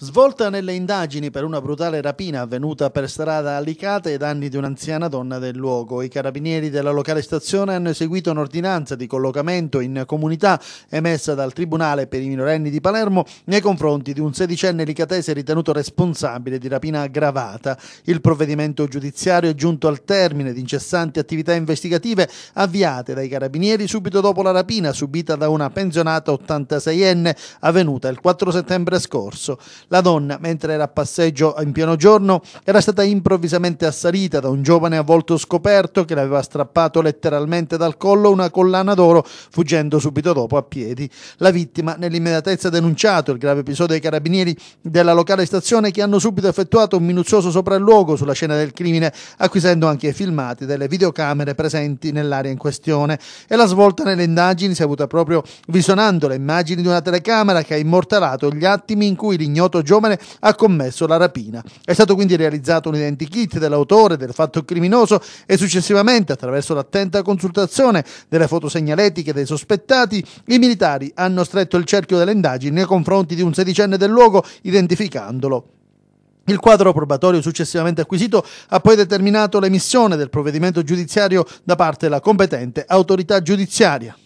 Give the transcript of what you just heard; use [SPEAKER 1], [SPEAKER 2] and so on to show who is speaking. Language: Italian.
[SPEAKER 1] Svolta nelle indagini per una brutale rapina avvenuta per strada a Licata ai danni di un'anziana donna del luogo, i carabinieri della locale stazione hanno eseguito un'ordinanza di collocamento in comunità emessa dal Tribunale per i minorenni di Palermo nei confronti di un sedicenne licatese ritenuto responsabile di rapina aggravata. Il provvedimento giudiziario è giunto al termine di incessanti attività investigative avviate dai carabinieri subito dopo la rapina subita da una pensionata 86enne avvenuta il 4 settembre scorso. La donna, mentre era a passeggio in pieno giorno, era stata improvvisamente assalita da un giovane a volto scoperto che le aveva strappato letteralmente dal collo una collana d'oro, fuggendo subito dopo a piedi. La vittima, nell'immediatezza, ha denunciato il grave episodio ai carabinieri della locale stazione che hanno subito effettuato un minuzioso sopralluogo sulla scena del crimine, acquisendo anche i filmati delle videocamere presenti nell'area in questione. E la svolta nelle indagini si è avuta proprio visionando le immagini di una telecamera che ha immortalato gli attimi in cui l'ignoto 18 giovane ha commesso la rapina. È stato quindi realizzato un identikit dell'autore del fatto criminoso e successivamente, attraverso l'attenta consultazione delle fotosegnaletiche dei sospettati, i militari hanno stretto il cerchio delle indagini nei confronti di un sedicenne del luogo, identificandolo. Il quadro probatorio successivamente acquisito ha poi determinato l'emissione del provvedimento giudiziario da parte della competente autorità giudiziaria.